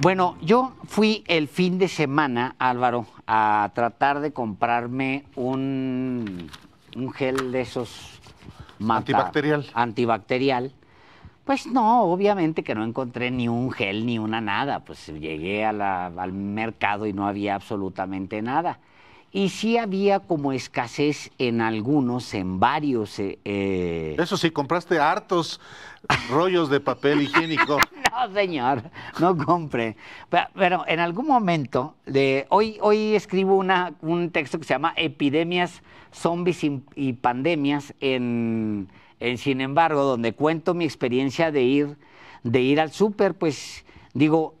Bueno, yo fui el fin de semana, Álvaro, a tratar de comprarme un, un gel de esos... antibacterial. Antibacterial. Pues no, obviamente que no encontré ni un gel ni una nada. Pues llegué al mercado y no había absolutamente nada. Y sí había como escasez en algunos, en varios. Eh, eh, Eso sí, compraste hartos rollos de papel higiénico. Ah, señor, no compre. Pero, en algún momento, de, hoy, hoy escribo una, un texto que se llama Epidemias, Zombies y, Pandemias, en, Sin embargo, donde cuento mi experiencia de ir, de ir al súper, pues digo,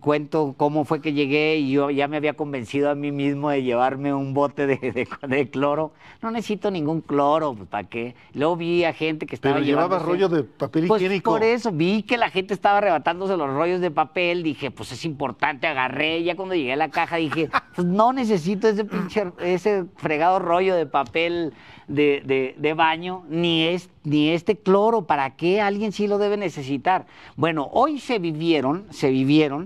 cuento cómo fue que llegué y yo ya me había convencido a mí mismo de llevarme un bote de, cloro. No necesito ningún cloro, pues, ¿para qué? Luego vi a gente que estaba Pero llevaba rollo de papel pues, por eso, vi que la gente estaba arrebatándose los rollos de papel, dije, pues es importante, agarré, ya cuando llegué a la caja dije, pues no necesito ese pinche, ese fregado rollo de papel de, baño, ni es ni este cloro, ¿para qué? Alguien sí lo debe necesitar. Bueno, hoy se vivieron, se vivieron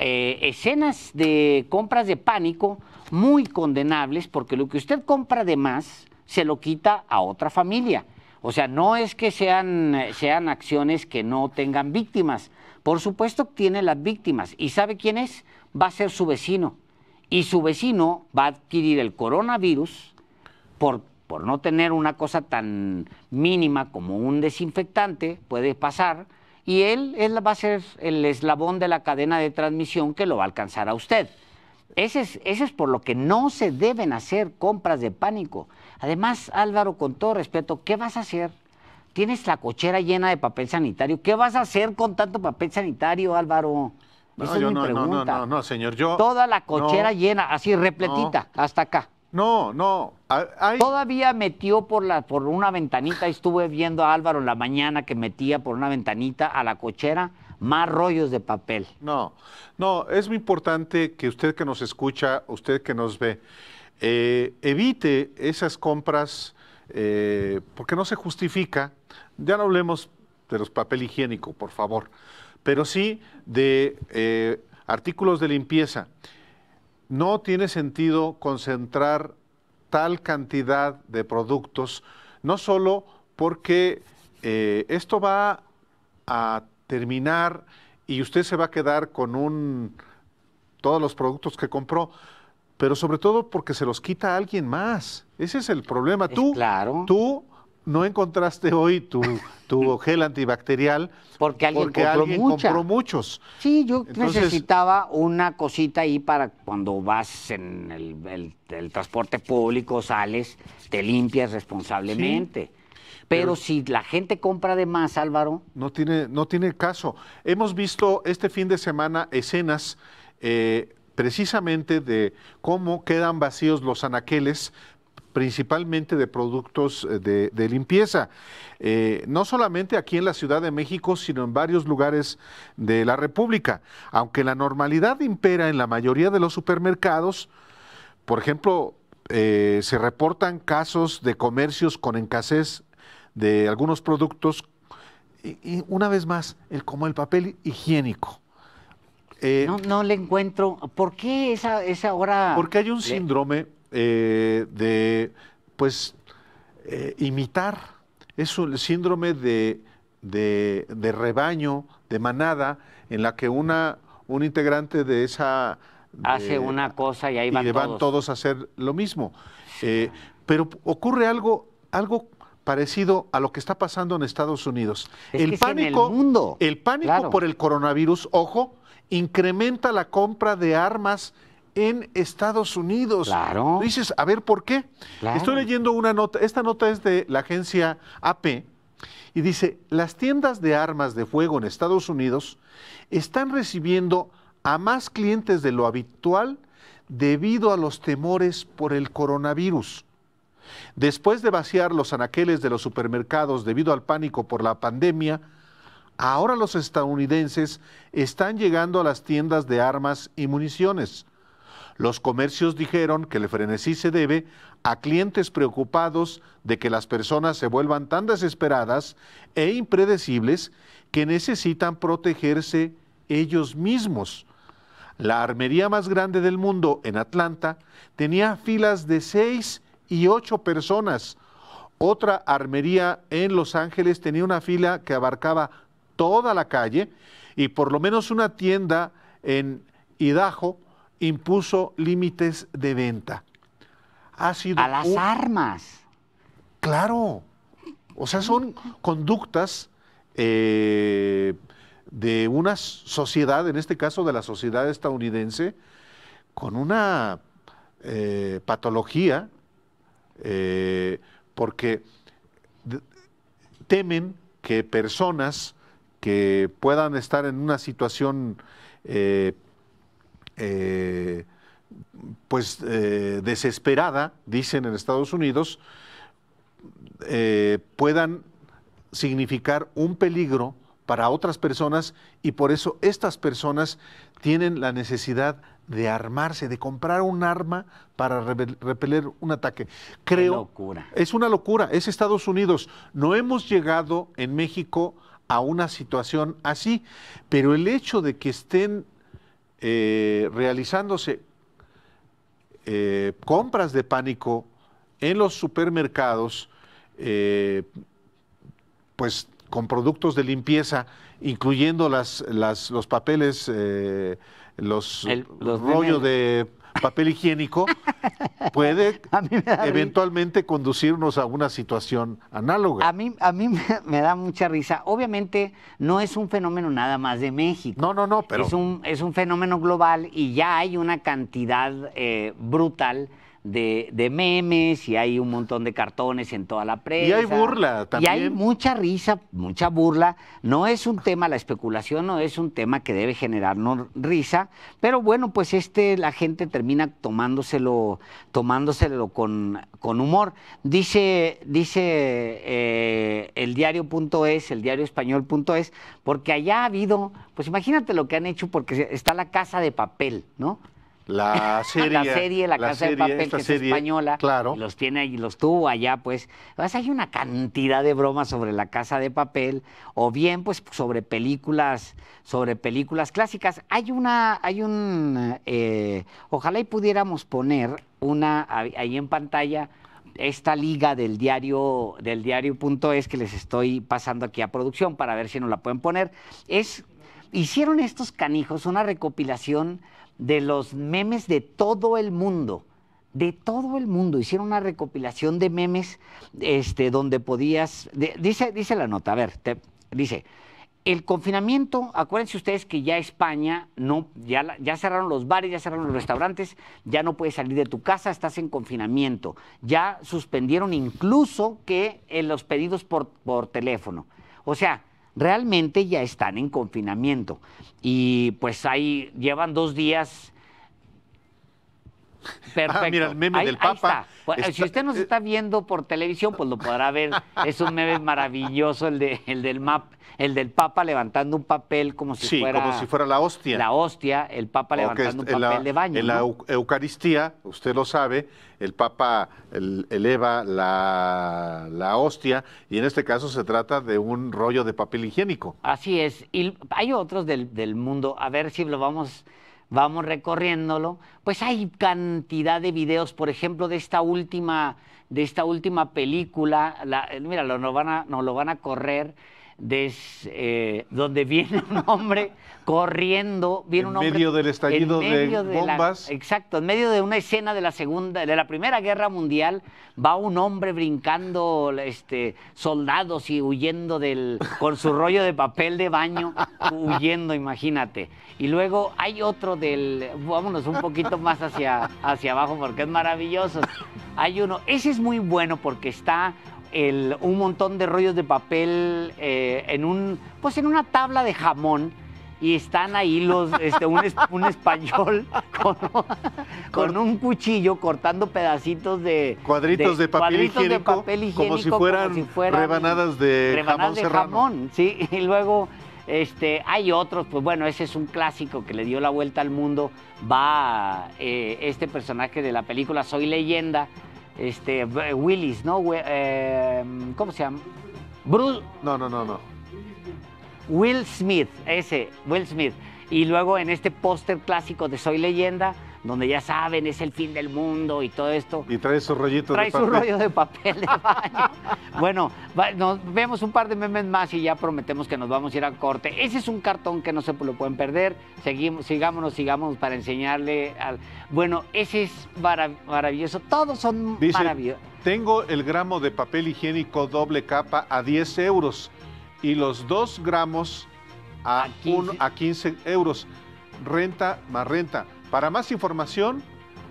eh, escenas de compras de pánico muy condenables porque lo que usted compra de más se lo quita a otra familia. O sea, no es que sean, sean acciones que no tengan víctimas. Por supuesto tiene las víctimas. ¿Y sabe quién es? Va a ser su vecino. Y su vecino va a adquirir el coronavirus por, por no tener una cosa tan mínima como un desinfectante, puede pasar y él va a ser el eslabón de la cadena de transmisión que lo va a alcanzar a usted. Ese es, ese es por lo que no se deben hacer compras de pánico. Además, Álvaro, con todo respeto, ¿qué vas a hacer? Tienes la cochera llena de papel sanitario. ¿Qué vas a hacer con tanto papel sanitario, Álvaro? No, yo no, No, no, no, señor. Yo, Toda la cochera llena, así repletita, hasta acá. No, no. Todavía metió por, la, por una ventanita, estuve viendo a Álvaro la mañana que metía por una ventanita a la cochera más rollos de papel. No, no, es muy importante que usted que nos escucha, usted que nos ve, eh, evite esas compras eh, porque no se justifica. Ya no hablemos de los papel higiénico, por favor, pero sí de eh, artículos de limpieza no tiene sentido concentrar tal cantidad de productos, no solo porque eh, esto va a terminar y usted se va a quedar con un, todos los productos que compró, pero sobre todo porque se los quita a alguien más. Ese es el problema. tú, claro. tú no encontraste hoy tu, tu gel antibacterial porque alguien, compró, muchos. Sí, yo necesitaba una cosita ahí para cuando vas en el, transporte público, sales, te limpias responsablemente. Pero, si la gente compra de más, Álvaro. No tiene, no tiene caso. Hemos visto este fin de semana escenas eh, precisamente de cómo quedan vacíos los anaqueles principalmente de productos eh, de, limpieza, eh, no solamente aquí en la Ciudad de México, sino en varios lugares de la República. Aunque la normalidad impera en la mayoría de los supermercados, por ejemplo, eh, se reportan casos de comercios con escasez de algunos productos, y, una vez más, como el papel higiénico. no, le encuentro. ¿Por qué esa, esa hora? Porque hay un síndrome eh, de, pues, eh, imitar. Es un síndrome de, rebaño, de manada, en la que una, un integrante de esa... Hace una cosa y ahí van, y van todos. a hacer lo mismo. Eh, pero ocurre algo, algo parecido a lo que está pasando en Estados Unidos. el, pánico, mundo. el pánico por el coronavirus, ojo, incrementa la compra de armas en Estados Unidos. Dices, a ver, ¿por qué? Estoy leyendo una nota, esta nota es de la agencia AP y dice, las tiendas de armas de fuego en Estados Unidos están recibiendo a más clientes de lo habitual debido a los temores por el coronavirus. Después de vaciar los anaqueles de los supermercados debido al pánico por la pandemia, ahora los estadounidenses están llegando a las tiendas de armas y municiones los comercios dijeron que el frenesí se debe a clientes preocupados de que las personas se vuelvan tan desesperadas e impredecibles que necesitan protegerse ellos mismos. La armería más grande del mundo en Atlanta tenía filas de seis y ocho personas. Otra armería en Los Ángeles tenía una fila que abarcaba toda la calle y por lo menos una tienda en Idaho impuso límites de venta. Ha sido a las armas. Claro. O sea, son conductas eh, de una sociedad, en este caso de la sociedad estadounidense, con una eh, patología, eh, porque temen que personas que puedan estar en una situación eh, pues eh, desesperada, dicen en Estados Unidos, eh, puedan significar un peligro para otras personas y por eso estas personas tienen la necesidad de armarse, de comprar un arma para repeler un ataque. Creo. Locura. Es una locura. Es Estados Unidos. No hemos llegado en México a una situación así, pero el hecho de que estén eh, realizándose eh, compras de pánico en los supermercados, eh, pues con productos de limpieza, incluyendo las, los papeles, los los rollos de papel higiénico puede eventualmente conducirnos a una situación análoga. A mí, a mí me, da mucha risa. Obviamente no es un fenómeno nada más de México. No, no, no, pero... Es un, es un fenómeno global y ya hay una cantidad eh, brutal de, memes y hay un montón de cartones en toda la prensa. Y hay burla también. Y hay mucha risa, mucha burla. No es un tema, la especulación no es un tema que debe generarnos risa, pero bueno, pues este la gente termina tomándoselo, tomándoselo con, con humor. Dice, dice el eh, diario.es, el diario español.es, porque allá ha habido, pues imagínate lo que han hecho porque está la casa de papel, ¿no? la serie, la serie, la, casa de papel que es española, claro. los tiene y los tuvo allá, pues, pues, hay una cantidad de bromas sobre la casa de papel o bien pues sobre películas, sobre películas clásicas. Hay una, hay un, eh, ojalá y pudiéramos poner una ahí en pantalla esta liga del diario del diario.es que les estoy pasando aquí a producción para ver si nos la pueden poner es hicieron estos canijos una recopilación de los memes de todo el mundo. De todo el mundo. Hicieron una recopilación de memes este, donde podías. dice, dice la nota, a ver, dice. El confinamiento, acuérdense ustedes que ya España no, ya, ya cerraron los bares, ya cerraron los restaurantes, ya no puedes salir de tu casa, estás en confinamiento. Ya suspendieron incluso que eh, los pedidos por, por teléfono. O sea, realmente ya están en confinamiento. Y pues ahí llevan dos días Perfecto. Ah, mira, el meme del Papa. Pues, si usted nos eh, está viendo por televisión, pues lo podrá ver. Es un meme maravilloso el, de, el del map, el del Papa levantando un papel como si fuera. como si fuera la hostia. La hostia, el Papa levantando este, un papel de baño. En la Eucaristía, usted lo sabe, el Papa eleva la, hostia y en este caso se trata de un rollo de papel higiénico. Así es. Y hay otros del mundo. A ver si lo vamos vamos recorriéndolo, pues hay cantidad de videos, por ejemplo, de esta última, de esta última película, la, mira, lo, van a, nos lo van a correr, des, eh, donde viene un hombre corriendo, viene en un hombre medio del estallido de, bombas. exacto, en medio de una escena de la segunda, de la primera guerra mundial, va un hombre brincando, este, soldados y huyendo del, con su rollo de papel de baño, huyendo, imagínate. Y luego hay otro del, vámonos un poquito más hacia, hacia abajo porque es maravilloso. Hay uno, ese es muy bueno porque está un montón de rollos de papel eh, en un, pues en una tabla de jamón y están ahí los, este, un, español con, un cuchillo cortando pedacitos de cuadritos de, papel, higiénico, de como si fueran, rebanadas de jamón de jamón, sí, y luego este, hay otros, pues bueno, ese es un clásico que le dio la vuelta al mundo. Va eh, este personaje de la película Soy Leyenda, este, eh, Willis, ¿no? Em, ¿Cómo se llama? Bruce. No, no, no, no. Will Smith, ese, Will Smith. Y luego en este póster clásico de Soy Leyenda, donde ya saben, es el fin del mundo y todo esto. Y trae su rollito de papel. Trae su rollo de papel de baño. Bueno, nos vemos un par de memes más y ya prometemos que nos vamos a ir a corte. Ese es un cartón que no se lo pueden perder. Seguimos, sigámonos, sigámonos para enseñarle al. Bueno, ese es maravilloso. Todos son maravillosos. Tengo el gramo de papel higiénico doble capa a 10 euros y los dos gramos a, 15. a 15 euros. Renta más renta. Para más información,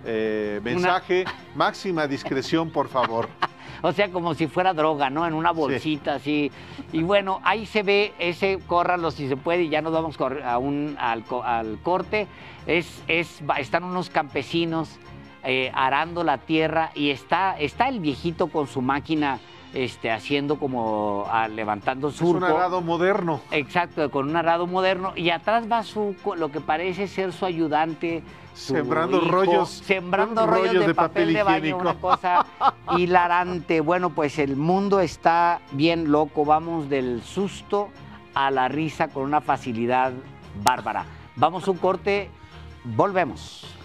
eh, mensaje, máxima discreción, por favor. o sea, como si fuera droga, ¿no? En una bolsita así. Y bueno, ahí se ve ese córralo si se puede y ya nos vamos a un, al, corte. Es, es, están unos campesinos eh, arando la tierra y está, está el viejito con su máquina este, haciendo como ah, levantando surco. Es un arado moderno. Exacto, con un arado moderno. Y atrás va su lo que parece ser su ayudante. sembrando rollos. Sembrando rollos, de, papel, de baño, una cosa hilarante. Bueno, pues el mundo está bien loco. Vamos del susto a la risa con una facilidad bárbara. Vamos un corte, volvemos.